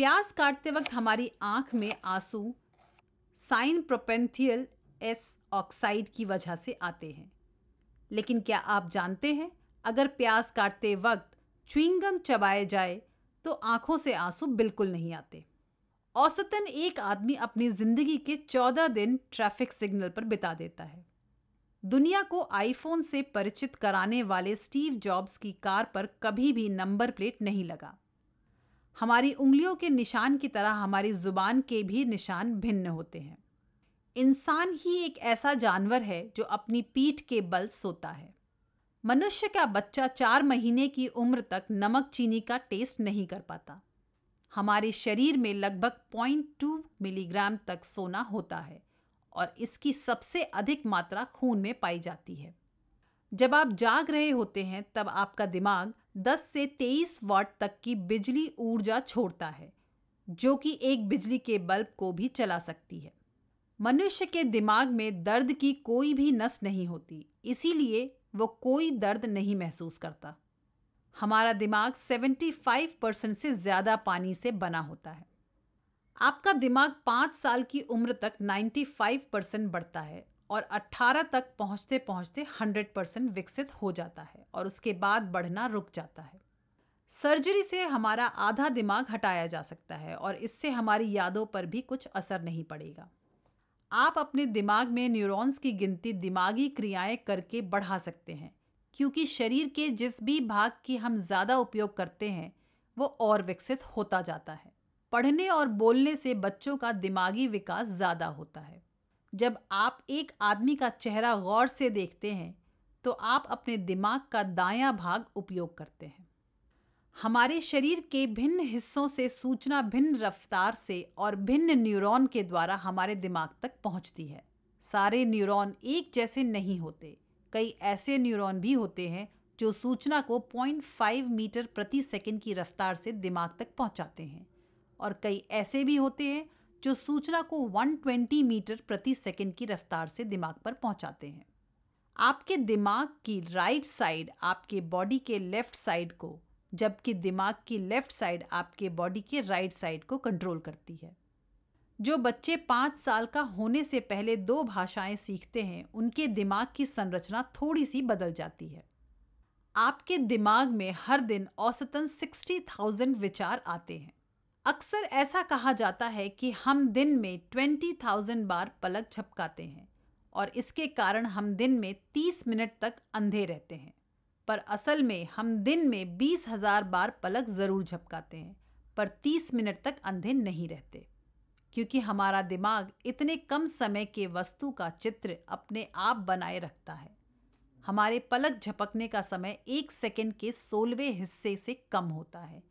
प्याज काटते वक्त हमारी आंख में आंसू साइन प्रोपेंथियल एस ऑक्साइड की वजह से आते हैं लेकिन क्या आप जानते हैं अगर प्याज काटते वक्त च्विंगम चबाए जाए तो आंखों से आंसू बिल्कुल नहीं आते औसतन एक आदमी अपनी ज़िंदगी के चौदह दिन ट्रैफिक सिग्नल पर बिता देता है दुनिया को आईफोन से परिचित कराने वाले स्टीव जॉब्स की कार पर कभी भी नंबर प्लेट नहीं लगा हमारी उंगलियों के निशान की तरह हमारी ज़ुबान के भी निशान भिन्न होते हैं इंसान ही एक ऐसा जानवर है जो अपनी पीठ के बल सोता है मनुष्य का बच्चा चार महीने की उम्र तक नमक चीनी का टेस्ट नहीं कर पाता हमारे शरीर में लगभग 0.2 मिलीग्राम तक सोना होता है और इसकी सबसे अधिक मात्रा खून में पाई जाती है जब आप जाग रहे होते हैं तब आपका दिमाग 10 से 23 वाट तक की बिजली ऊर्जा छोड़ता है जो कि एक बिजली के बल्ब को भी चला सकती है मनुष्य के दिमाग में दर्द की कोई भी नस नहीं होती इसीलिए वो कोई दर्द नहीं महसूस करता हमारा दिमाग 75 परसेंट से ज़्यादा पानी से बना होता है आपका दिमाग पाँच साल की उम्र तक 95 परसेंट बढ़ता है और 18 तक पहुंचते पहुंचते 100 परसेंट विकसित हो जाता है और उसके बाद बढ़ना रुक जाता है सर्जरी से हमारा आधा दिमाग हटाया जा सकता है और इससे हमारी यादों पर भी कुछ असर नहीं पड़ेगा आप अपने दिमाग में न्यूरॉन्स की गिनती दिमागी क्रियाएं करके बढ़ा सकते हैं क्योंकि शरीर के जिस भी भाग की हम ज़्यादा उपयोग करते हैं वो और विकसित होता जाता है पढ़ने और बोलने से बच्चों का दिमागी विकास ज़्यादा होता है जब आप एक आदमी का चेहरा गौर से देखते हैं तो आप अपने दिमाग का दायां भाग उपयोग करते हैं हमारे शरीर के भिन्न हिस्सों से सूचना भिन्न रफ्तार से और भिन्न न्यूरॉन के द्वारा हमारे दिमाग तक पहुंचती है सारे न्यूरॉन एक जैसे नहीं होते कई ऐसे न्यूरॉन भी होते हैं जो सूचना को 0.5 मीटर प्रति सेकंड की रफ्तार से दिमाग तक पहुंचाते हैं और कई ऐसे भी होते हैं जो सूचना को 120 मीटर प्रति सेकंड की रफ्तार से दिमाग पर पहुंचाते हैं आपके दिमाग की राइट साइड आपके बॉडी के लेफ्ट साइड को जबकि दिमाग की लेफ्ट साइड आपके बॉडी के राइट साइड को कंट्रोल करती है जो बच्चे पाँच साल का होने से पहले दो भाषाएं सीखते हैं उनके दिमाग की संरचना थोड़ी सी बदल जाती है आपके दिमाग में हर दिन औसतन सिक्सटी थाउजेंड विचार आते हैं अक्सर ऐसा कहा जाता है कि हम दिन में ट्वेंटी थाउजेंड बार पलक झपकाते हैं और इसके कारण हम दिन में तीस मिनट तक अंधे रहते हैं पर असल में हम दिन में बीस हज़ार बार पलक ज़रूर झपकाते हैं पर तीस मिनट तक अंधे नहीं रहते क्योंकि हमारा दिमाग इतने कम समय के वस्तु का चित्र अपने आप बनाए रखता है हमारे पलक झपकने का समय एक सेकेंड के सोलहवें हिस्से से कम होता है